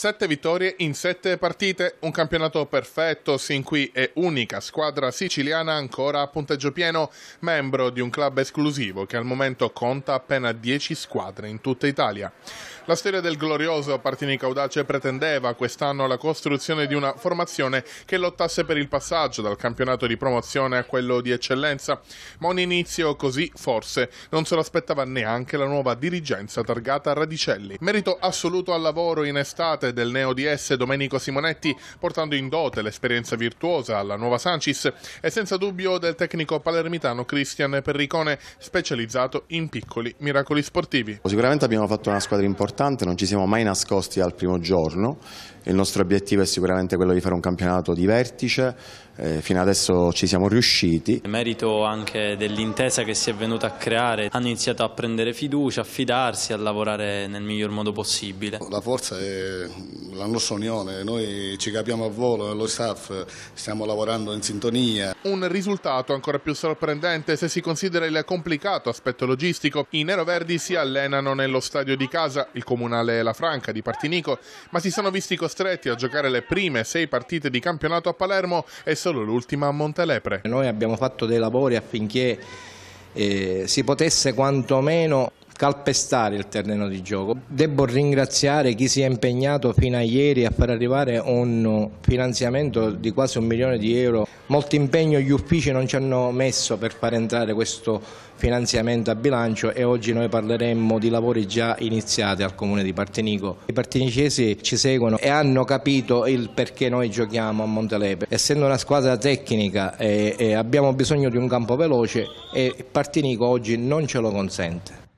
Sette vittorie in sette partite, un campionato perfetto sin qui e unica squadra siciliana ancora a punteggio pieno, membro di un club esclusivo che al momento conta appena 10 squadre in tutta Italia. La storia del glorioso Partini Caudace pretendeva quest'anno la costruzione di una formazione che lottasse per il passaggio dal campionato di promozione a quello di eccellenza, ma un inizio così forse non se lo aspettava neanche la nuova dirigenza targata Radicelli. Merito assoluto al lavoro in estate del Neo DS Domenico Simonetti, portando in dote l'esperienza virtuosa alla nuova Sancis e senza dubbio del tecnico palermitano Cristian Perricone, specializzato in piccoli miracoli sportivi. Sicuramente abbiamo fatto una squadra importante, non ci siamo mai nascosti al primo giorno il nostro obiettivo è sicuramente quello di fare un campionato di vertice, eh, fino adesso ci siamo riusciti. Merito anche dell'intesa che si è venuta a creare, hanno iniziato a prendere fiducia, a fidarsi, a lavorare nel miglior modo possibile. La forza è la nostra unione, noi ci capiamo a volo, lo staff, stiamo lavorando in sintonia. Un risultato ancora più sorprendente se si considera il complicato aspetto logistico. I neroverdi si allenano nello stadio di casa, il comunale La Franca di Partinico, ma si sono visti costretti costretti a giocare le prime sei partite di campionato a Palermo e solo l'ultima a Montelepre. Noi abbiamo fatto dei lavori affinché eh, si potesse quantomeno calpestare il terreno di gioco. Devo ringraziare chi si è impegnato fino a ieri a far arrivare un finanziamento di quasi un milione di euro. Molto impegno gli uffici non ci hanno messo per far entrare questo finanziamento a bilancio e oggi noi parleremmo di lavori già iniziati al comune di Partenico. I partinicesi ci seguono e hanno capito il perché noi giochiamo a Montelepe. Essendo una squadra tecnica eh, abbiamo bisogno di un campo veloce e Partenico oggi non ce lo consente.